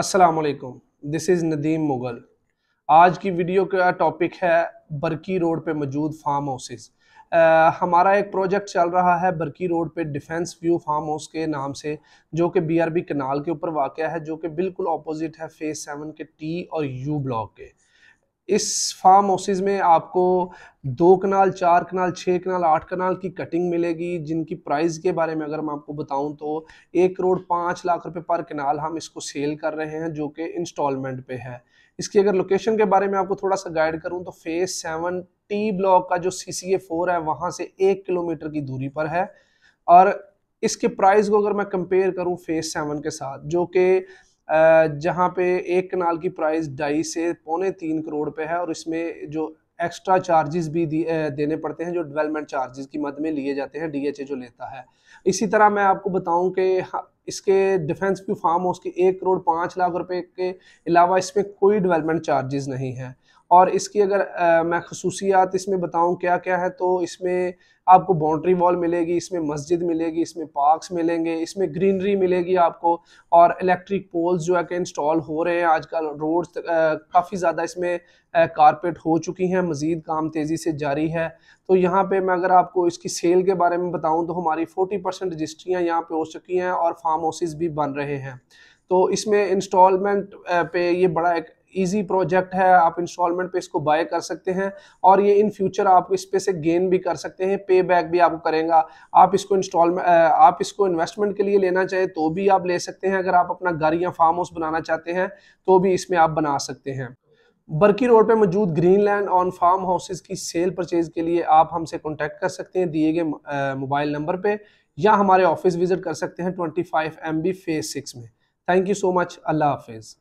असलकुम this is Nadeem Mughal आज की वीडियो का टॉपिक है बरकी रोड पे मौजूद फार्म हाउसेस uh, हमारा एक प्रोजेक्ट चल रहा है बरकी रोड पे डिफेंस व्यू फार्म हाउस के नाम से जो कि बीआरबी कनाल के ऊपर वाक़ है जो कि बिल्कुल अपोजिट है फेस सेवन के टी और यू ब्लॉक के इस फार्म हाउसेज में आपको दो कनाल चार कनाल छः कनाल आठ कनाल की कटिंग मिलेगी जिनकी प्राइस के बारे में अगर मैं आपको बताऊं तो एक करोड़ पाँच लाख रुपए पर कनाल हम इसको सेल कर रहे हैं जो कि इंस्टॉलमेंट पे है इसकी अगर लोकेशन के बारे में आपको थोड़ा सा गाइड करूं तो फेज सेवन टी ब्लॉक का जो सी सी ए फोर है वहाँ से एक किलोमीटर की दूरी पर है और इसके प्राइस को अगर मैं कंपेयर करूं फेज सेवन के साथ जो कि जहाँ पे एक कनाल की प्राइस ढाई से पौने तीन करोड़ पे है और इसमें जो एक्स्ट्रा चार्जेस भी देने पड़ते हैं जो डेवलपमेंट चार्जेस की मद में लिए जाते हैं डीएचए जो लेता है इसी तरह मैं आपको बताऊं कि इसके डिफेंस की फार्म हाउस के एक करोड़ पाँच लाख रुपए के अलावा इसमें कोई डेवलपमेंट चार्जेस नहीं है और इसकी अगर आ, मैं खसूसियात इसमें बताऊं क्या क्या है तो इसमें आपको बाउंड्री वॉल मिलेगी इसमें मस्जिद मिलेगी इसमें पार्क्स मिलेंगे इसमें ग्रीनरी मिलेगी आपको और इलेक्ट्रिक पोल्स जो है कि इंस्टॉल हो रहे हैं आजकल रोड्स काफ़ी ज़्यादा इसमें कारपेट हो चुकी हैं मज़ीद काम तेज़ी से जारी है तो यहाँ पे मैं अगर आपको इसकी सेल के बारे में बताऊँ तो हमारी फोर्टी परसेंट रजिस्ट्रियाँ यहाँ पर हो चुकी हैं और फार्म हाउसेज भी बन रहे हैं तो इसमें इंस्टॉलमेंट पे ये बड़ा एक इजी प्रोजेक्ट है आप इंस्टॉलमेंट पे इसको बाय कर सकते हैं और ये इन फ्यूचर आप इस पे से गेन भी कर सकते हैं पे बैक भी आपको करेगा आप इसको इंस्टॉलमेंट आप इसको इन्वेस्टमेंट के लिए लेना चाहे तो भी आप ले सकते हैं अगर आप अपना घर या फार्म हाउस बनाना चाहते हैं तो भी इसमें आप बना सकते हैं बर्की रोड पे मौजूद green land on farm houses की सेल परचेज के लिए आप हमसे कॉन्टैक्ट कर सकते हैं दिए गए मोबाइल नंबर पर या हमारे ऑफिस विजिट कर सकते हैं twenty five M B phase six में थैंक यू सो मच अल्लाह हाफिज़